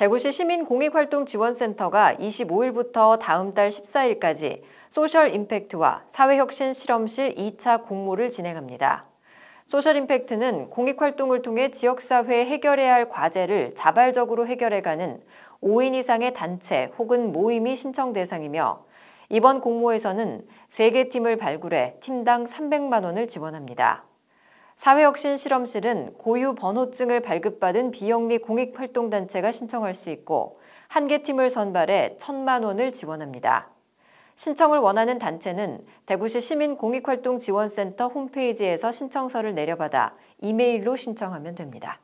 대구시 시민공익활동지원센터가 25일부터 다음 달 14일까지 소셜 임팩트와 사회혁신 실험실 2차 공모를 진행합니다. 소셜 임팩트는 공익활동을 통해 지역사회에 해결해야 할 과제를 자발적으로 해결해가는 5인 이상의 단체 혹은 모임이 신청 대상이며 이번 공모에서는 3개 팀을 발굴해 팀당 300만 원을 지원합니다. 사회혁신 실험실은 고유 번호증을 발급받은 비영리 공익활동단체가 신청할 수 있고 한 개 팀을 선발해 천만 원을 지원합니다. 신청을 원하는 단체는 대구시 시민공익활동지원센터 홈페이지에서 신청서를 내려받아 이메일로 신청하면 됩니다.